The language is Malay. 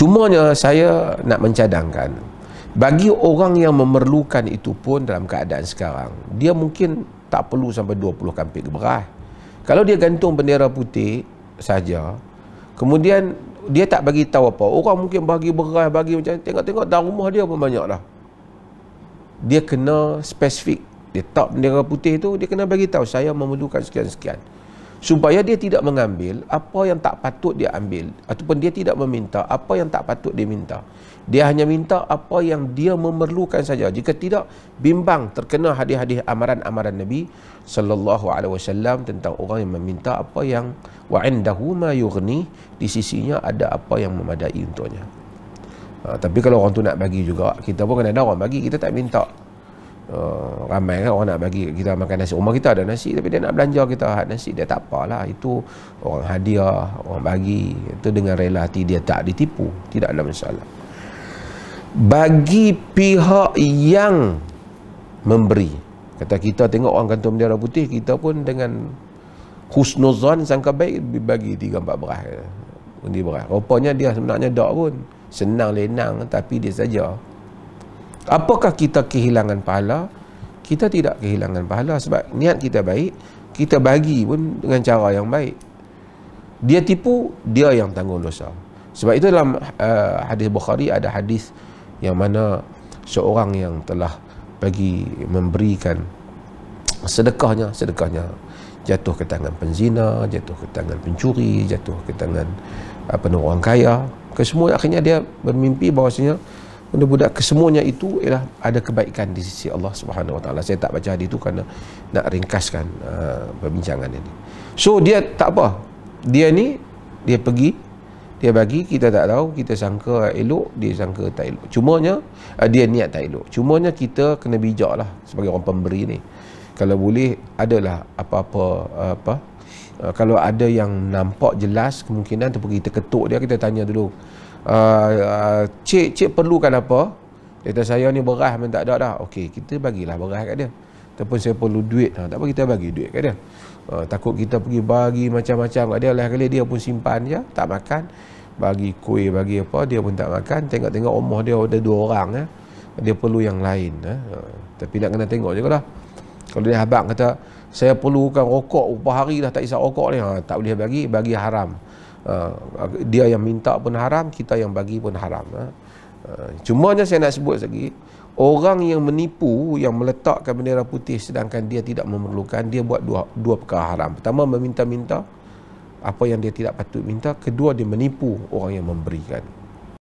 Cumanya saya nak mencadangkan bagi orang yang memerlukan itu pun dalam keadaan sekarang, dia mungkin tak perlu sampai 20 kampik berah. Kalau dia gantung bendera putih saja, kemudian dia tak bagi tahu apa. Orang mungkin bagi berah, bagi macam tengok-tengok dah rumah dia pun banyak dah. Dia kena spesifik. Dia tak bendera putih tu, dia kena bagi tahu saya memerlukan sekian-sekian supaya dia tidak mengambil apa yang tak patut dia ambil ataupun dia tidak meminta apa yang tak patut dia minta dia hanya minta apa yang dia memerlukan saja jika tidak bimbang terkena hadis-hadis amaran-amaran nabi sallallahu alaihi wasallam tentang orang yang meminta apa yang wa indahu ma yughni di sisinya ada apa yang memadai untuknya ha, tapi kalau orang tu nak bagi juga kita pun kena ada orang bagi kita tak minta uh, ramai kan orang nak bagi kita makan nasi rumah kita ada nasi tapi dia nak belanja kita hak nasi dia tak apalah itu orang hadiah orang bagi itu dengan rela hati dia tak ditipu tidak ada masalah bagi pihak yang memberi kata kita tengok orang gantung bendera putih kita pun dengan husnuzan sangka baik bagi 3 4 beras undi beras rupanya dia sebenarnya dak pun senang lenang tapi dia saja Apakah kita kehilangan pahala? Kita tidak kehilangan pahala sebab niat kita baik, kita bagi pun dengan cara yang baik. Dia tipu, dia yang tanggung dosa. Sebab itu dalam uh, hadis Bukhari ada hadis yang mana seorang yang telah bagi memberikan sedekahnya, sedekahnya jatuh ke tangan penzina, jatuh ke tangan pencuri, jatuh ke tangan apa uh, orang kaya. Kesemua akhirnya dia bermimpi bahawasanya budak-budak kesemuanya itu ialah ada kebaikan di sisi Allah Subhanahu Wa Taala. Saya tak baca hadis itu kerana nak ringkaskan uh, perbincangan ini. So dia tak apa. Dia ni dia pergi dia bagi kita tak tahu kita sangka elok dia sangka tak elok. Cumanya uh, dia niat tak elok. Cuma nya kita kena bijaklah sebagai orang pemberi ni. Kalau boleh adalah apa-apa uh, apa Uh, kalau ada yang nampak jelas kemungkinan ataupun kita ketuk dia kita tanya dulu uh, uh, cik cik perlukan apa kata saya ni beras memang tak ada dah okey kita bagilah beras kat dia ataupun saya perlu duit ha, tak apa kita bagi duit kat dia uh, takut kita pergi bagi macam-macam kat dia lain kali dia pun simpan je tak makan bagi kuih bagi apa dia pun tak makan tengok-tengok rumah dia ada dua orang ya. dia perlu yang lain ya. Uh, tapi nak kena tengok je lah. Kalau dia habang kata saya perlukan rokok upah hari dah tak isap rokok ni ha, tak boleh bagi bagi haram. Uh, dia yang minta pun haram, kita yang bagi pun haram. Ha. Uh, cumanya saya nak sebut lagi orang yang menipu yang meletakkan bendera putih sedangkan dia tidak memerlukan dia buat dua dua perkara haram. Pertama meminta-minta apa yang dia tidak patut minta, kedua dia menipu orang yang memberikan.